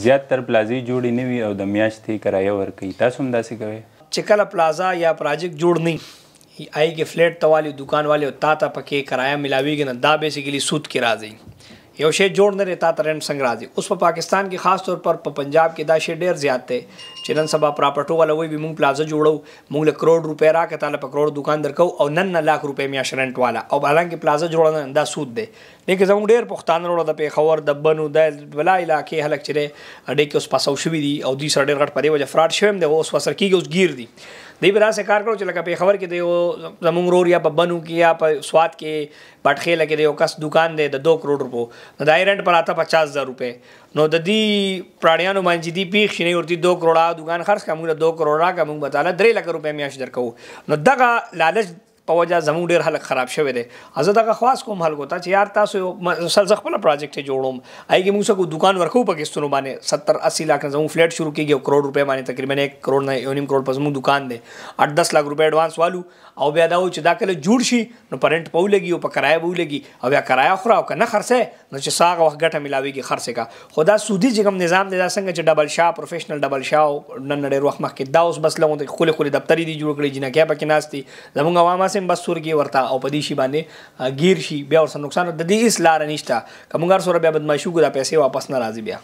زیات تر پلازي جوړې نه وي او د میاشتې کرایه ورکوي تاسو هم داسې کوئ چې کله پلازا یا پراجیکټ جوړ نه آئیږي فلیټ ته والی دکان والی او تا ته پکې کرایه ملاویږي نه دا بیسیکلی سود کې راځي یو شی جوړ نه رتا ترند څنګه راځي اوس په پاکستان کې خاص طور پر په پنجاب کې دا شی ډیر زیات دی چې نن سبا پراپرټو ولا وي موږ پلازا جوړو موږ له کروڑ روپۍ راکې تعالی په کروڑ دکان درکو او نن نه لاک روپۍ میاش رنټ والا او بلانګه پلازا جوړنه دا سود دی لیکن زموږ ډیر پښتانه وروړو د پیښور د بنو د بلا علاقې هلک چره اډې کې اوس پاسو شوې دي او دې سره ډیر غټ پدې وجه فراډ شوم دی اوس وسر کېږي اوس گیر دي دی به داسې کار کړو چې لکه پیښور کې دی او زمونږ رور یا په بنو کې یا په سواد کې پټخېله کې دی یو کس دکان دی د 2 کروڑ روپو د ایرنټ پر آتا 50000 روپے نو د دې پراړیانو باندې دی پیښ شنه ورته 2 کروڑا دکان خرڅ کوم 2 کروڑا کوم بتاله 3 لک روپے میاش درکو نو دغه لالچ په وجه زموږ ډیر حل خراب شوی دی زه دغه خاص کوم حل کوتا چې یار تاسو مسلسل خپل پروجیکټ جوړوم ایګي موږ سکو دکان ورکو پاکستان باندې 70 80 لک زموږ فلیټ شروع کیږي او کروڑ روپے باندې تقریبا 1 کروڑ نه یو نیم کروڑ پس موږ دکان دی 8 10 لک روپے ایڈوانس والو او بیا دا چې دا کله جوړ شي نو پرنٹ پاو لګي او په کرایه وو لګي او بیا کرایه خورا او کنه خرڅه نو چې ساغه وخت ګټه ملاويږي خرڅه کا خدا سودی جګم نظام دی دا څنګه چې ډبل شاه پروفیشنل ډبل شاه نن ډېر وخت مخکې دا اوس بس لغون خولي خولي دفتری دی جوړ کړی جنہ کې پکې ناشتي زموږ عوامه پاسم بس سورګي ورته او په دې شی باندې گیر شي بیا ورسره نقصان د دې اس لار نشته کومګار سره بیا بدمعشو کو دا پیسې واپس نه راځي بیا